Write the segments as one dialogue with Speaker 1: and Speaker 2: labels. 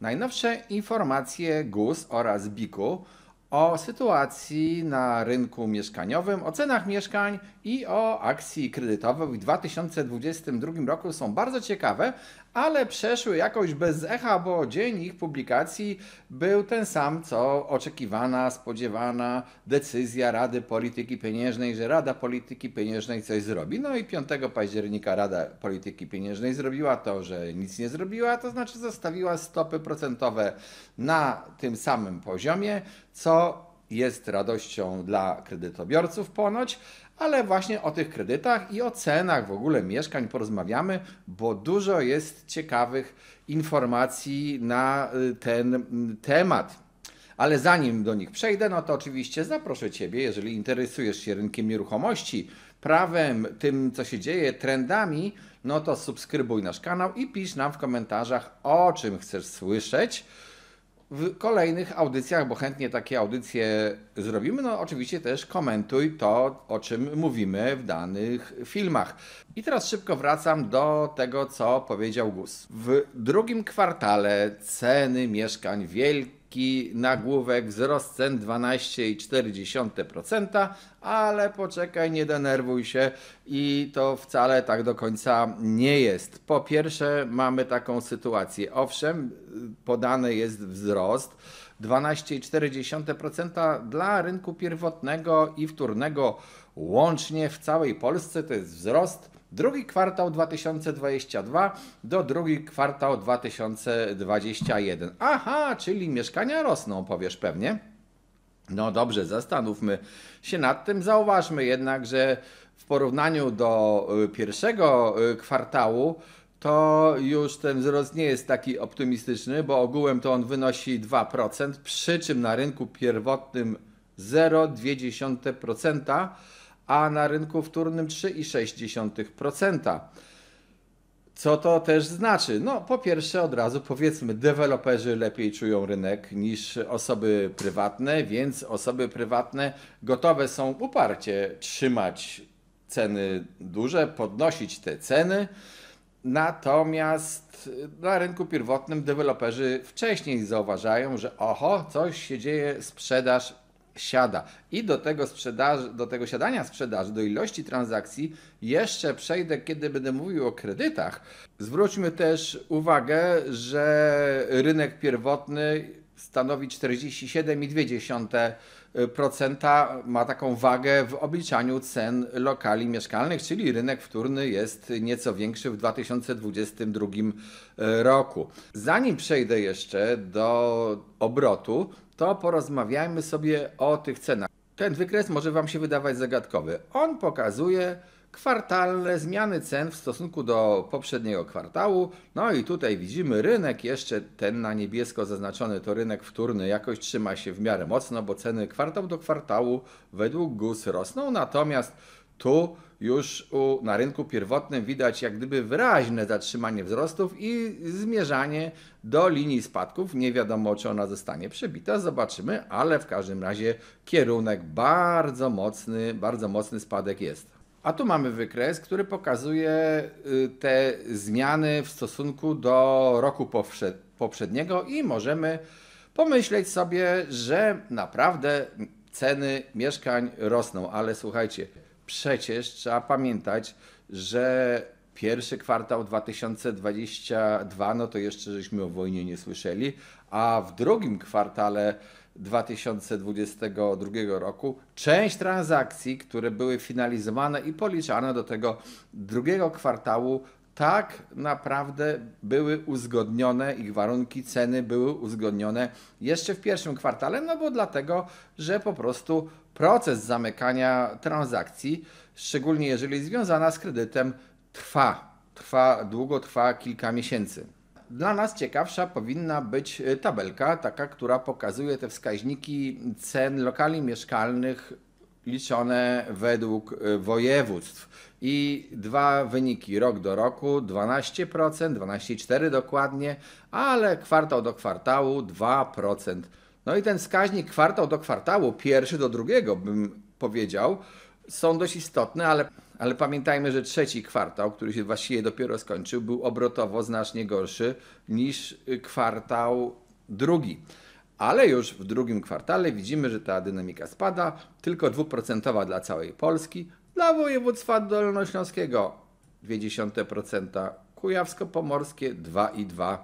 Speaker 1: Najnowsze informacje GUS oraz BIKU o sytuacji na rynku mieszkaniowym, o cenach mieszkań i o akcji kredytowej w 2022 roku są bardzo ciekawe, ale przeszły jakoś bez echa, bo dzień ich publikacji był ten sam, co oczekiwana, spodziewana decyzja Rady Polityki Pieniężnej, że Rada Polityki Pieniężnej coś zrobi. No i 5 października Rada Polityki Pieniężnej zrobiła to, że nic nie zrobiła, to znaczy zostawiła stopy procentowe na tym samym poziomie, co jest radością dla kredytobiorców ponoć, ale właśnie o tych kredytach i o cenach w ogóle mieszkań porozmawiamy, bo dużo jest ciekawych informacji na y, ten mm, temat. Ale zanim do nich przejdę, no to oczywiście zaproszę Ciebie, jeżeli interesujesz się rynkiem nieruchomości, prawem, tym co się dzieje, trendami, no to subskrybuj nasz kanał i pisz nam w komentarzach, o czym chcesz słyszeć w kolejnych audycjach, bo chętnie takie audycje zrobimy. No oczywiście też komentuj to, o czym mówimy w danych filmach. I teraz szybko wracam do tego, co powiedział Gus. W drugim kwartale ceny mieszkań wielkich Ki nagłówek wzrost cen 12,4%, ale poczekaj, nie denerwuj się i to wcale tak do końca nie jest. Po pierwsze, mamy taką sytuację. Owszem, podany jest wzrost 12,4% dla rynku pierwotnego i wtórnego Łącznie w całej Polsce to jest wzrost drugi kwartał 2022 do drugi kwartał 2021. Aha, czyli mieszkania rosną, powiesz pewnie. No dobrze, zastanówmy się nad tym. Zauważmy jednak, że w porównaniu do y, pierwszego y, kwartału to już ten wzrost nie jest taki optymistyczny, bo ogółem to on wynosi 2%, przy czym na rynku pierwotnym 0,2% a na rynku wtórnym 3,6%. Co to też znaczy? No, po pierwsze, od razu powiedzmy, deweloperzy lepiej czują rynek niż osoby prywatne, więc osoby prywatne gotowe są uparcie trzymać ceny duże, podnosić te ceny. Natomiast y, na rynku pierwotnym deweloperzy wcześniej zauważają, że oho, coś się dzieje, sprzedaż siada. I do tego, sprzedaży, do tego siadania sprzedaży, do ilości transakcji jeszcze przejdę, kiedy będę mówił o kredytach. Zwróćmy też uwagę, że rynek pierwotny stanowi 47,2%, ma taką wagę w obliczaniu cen lokali mieszkalnych, czyli rynek wtórny jest nieco większy w 2022 roku. Zanim przejdę jeszcze do obrotu, to porozmawiajmy sobie o tych cenach. Ten wykres może Wam się wydawać zagadkowy. On pokazuje, kwartalne zmiany cen w stosunku do poprzedniego kwartału. No i tutaj widzimy rynek, jeszcze ten na niebiesko zaznaczony to rynek wtórny jakoś trzyma się w miarę mocno, bo ceny kwartał do kwartału według GUS rosną, natomiast tu już u, na rynku pierwotnym widać jak gdyby wyraźne zatrzymanie wzrostów i zmierzanie do linii spadków. Nie wiadomo, czy ona zostanie przebita, zobaczymy, ale w każdym razie kierunek bardzo mocny, bardzo mocny spadek jest. A tu mamy wykres, który pokazuje y, te zmiany w stosunku do roku poprzedniego i możemy pomyśleć sobie, że naprawdę ceny mieszkań rosną, ale słuchajcie, przecież trzeba pamiętać, że pierwszy kwartał 2022, no to jeszcze żeśmy o wojnie nie słyszeli, a w drugim kwartale 2022 roku część transakcji, które były finalizowane i policzane do tego drugiego kwartału, tak naprawdę były uzgodnione, ich warunki, ceny były uzgodnione jeszcze w pierwszym kwartale, no bo dlatego, że po prostu proces zamykania transakcji, szczególnie jeżeli związana z kredytem, trwa. Trwa długo, trwa kilka miesięcy. Dla nas ciekawsza powinna być e, tabelka, taka, która pokazuje te wskaźniki cen lokali mieszkalnych liczone według e, województw. I dwa wyniki rok do roku 12%, 12,4 dokładnie, ale kwartał do kwartału 2%. No i ten wskaźnik kwartał do kwartału, pierwszy do drugiego bym powiedział, są dość istotne, ale ale pamiętajmy, że trzeci kwartał, który się właściwie dopiero skończył, był obrotowo znacznie gorszy niż y, kwartał drugi. Ale już w drugim kwartale widzimy, że ta dynamika spada, tylko dwuprocentowa dla całej Polski, dla województwa dolnośląskiego 0,2%, kujawsko-pomorskie 2,2%.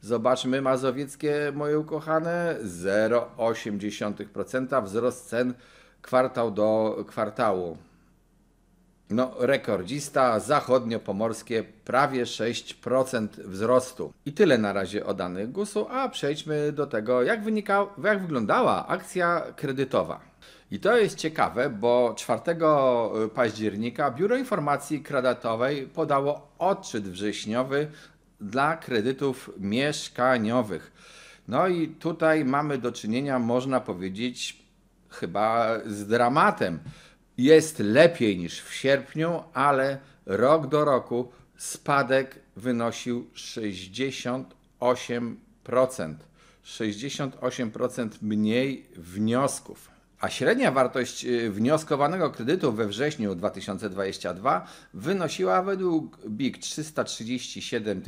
Speaker 1: Zobaczmy mazowieckie, moje ukochane, 0,8%, wzrost cen kwartał do kwartału. No, rekordzista zachodnio-pomorskie prawie 6% wzrostu. I tyle na razie o danych GUS-u, a przejdźmy do tego, jak, wynika, jak wyglądała akcja kredytowa. I to jest ciekawe, bo 4 y, października Biuro Informacji Kredytowej podało odczyt wrześniowy dla kredytów mieszkaniowych. No i tutaj mamy do czynienia, można powiedzieć, chyba z dramatem jest lepiej niż w sierpniu, ale rok do roku spadek wynosił 68%. 68% mniej wniosków. A średnia wartość y, wnioskowanego kredytu we wrześniu 2022 wynosiła według BIG 337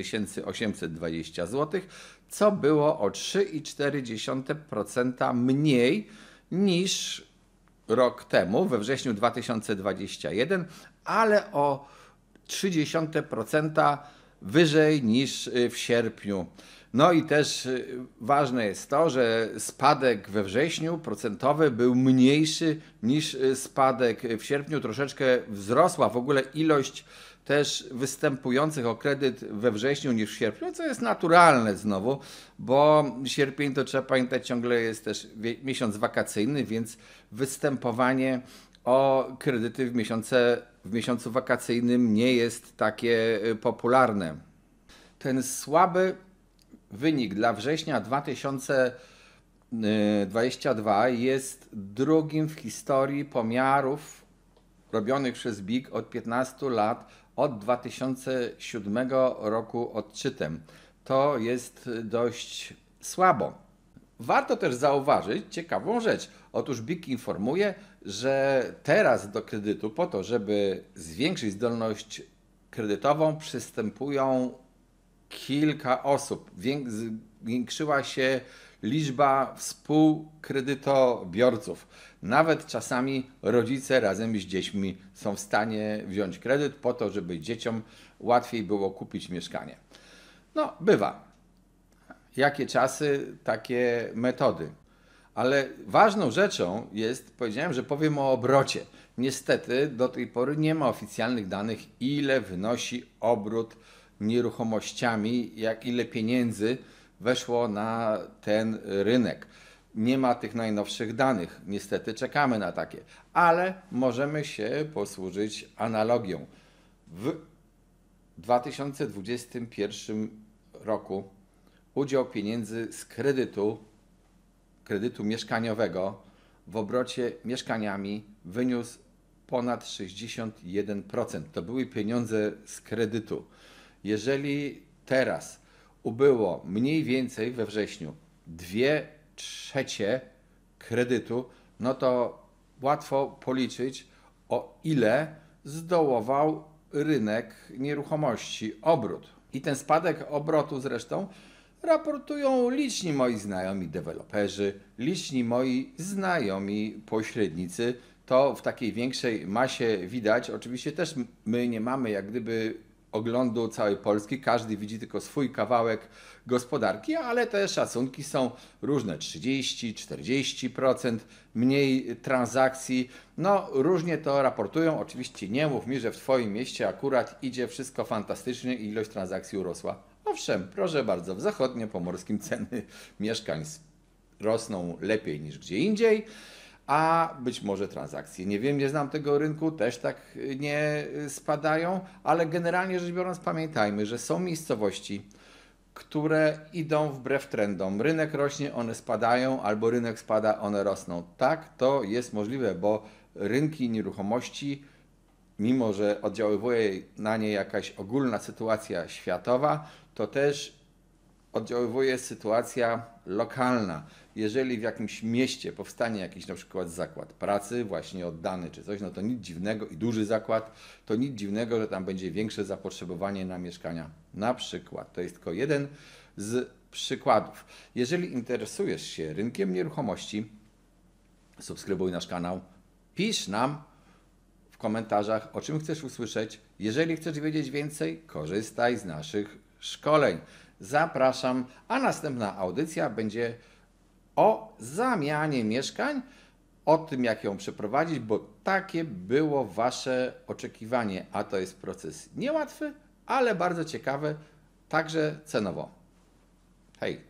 Speaker 1: 820 zł, co było o 3,4% mniej niż rok temu, we wrześniu 2021, ale o 30% wyżej niż y, w sierpniu no i też y, ważne jest to, że spadek we wrześniu procentowy był mniejszy niż y, spadek w sierpniu. Troszeczkę wzrosła w ogóle ilość też występujących o kredyt we wrześniu niż w sierpniu, co jest naturalne znowu, bo sierpień to trzeba pamiętać ciągle jest też miesiąc wakacyjny, więc występowanie o kredyty w, miesiące, w miesiącu wakacyjnym nie jest takie y, popularne. Ten słaby wynik dla września 2022 jest drugim w historii pomiarów robionych przez BIG od 15 lat, od 2007 roku odczytem. To jest dość słabo. Warto też zauważyć ciekawą rzecz. Otóż BIG informuje, że teraz do kredytu, po to, żeby zwiększyć zdolność kredytową, przystępują kilka osób. Zwiększyła się liczba współkredytobiorców. Nawet czasami rodzice razem z dziećmi są w stanie wziąć kredyt po to, żeby dzieciom łatwiej było kupić mieszkanie. No, bywa. Jakie czasy, takie metody. Ale ważną rzeczą jest, powiedziałem, że powiem o obrocie. Niestety do tej pory nie ma oficjalnych danych, ile wynosi obrót nieruchomościami, jak ile pieniędzy weszło na ten rynek. Nie ma tych najnowszych danych, niestety czekamy na takie, ale możemy się posłużyć analogią. W 2021 roku udział pieniędzy z kredytu, kredytu mieszkaniowego w obrocie mieszkaniami wyniósł ponad 61%. To były pieniądze z kredytu. Jeżeli teraz ubyło mniej więcej we wrześniu 2 trzecie kredytu, no to łatwo policzyć, o ile zdołował rynek nieruchomości, obrót. I ten spadek obrotu zresztą raportują liczni moi znajomi deweloperzy, liczni moi znajomi pośrednicy. To w takiej większej masie widać. Oczywiście też my nie mamy jak gdyby oglądu całej Polski. Każdy widzi tylko swój kawałek gospodarki, ale te szacunki są różne 30-40% mniej transakcji. No, różnie to raportują. Oczywiście nie mów mi, że w Twoim mieście akurat idzie wszystko fantastycznie i ilość transakcji urosła. Owszem, proszę bardzo, w zachodnio-pomorskim ceny mieszkań rosną lepiej niż gdzie indziej a być może transakcje. Nie wiem, nie znam tego rynku, też tak y, nie y, spadają, ale generalnie rzecz biorąc, pamiętajmy, że są miejscowości, które idą wbrew trendom. Rynek rośnie, one spadają, albo rynek spada, one rosną. Tak, to jest możliwe, bo rynki nieruchomości, mimo że oddziaływuje na nie jakaś ogólna sytuacja światowa, to też oddziaływuje sytuacja lokalna. Jeżeli w jakimś mieście powstanie jakiś na przykład zakład pracy, właśnie oddany czy coś, no to nic dziwnego i duży zakład, to nic dziwnego, że tam będzie większe zapotrzebowanie na mieszkania. Na przykład, to jest tylko jeden z przykładów. Jeżeli interesujesz się rynkiem nieruchomości, subskrybuj nasz kanał, pisz nam w komentarzach, o czym chcesz usłyszeć. Jeżeli chcesz wiedzieć więcej, korzystaj z naszych szkoleń zapraszam, a następna audycja będzie o zamianie mieszkań, o tym jak ją przeprowadzić, bo takie było Wasze oczekiwanie, a to jest proces niełatwy, ale bardzo ciekawy, także cenowo. Hej!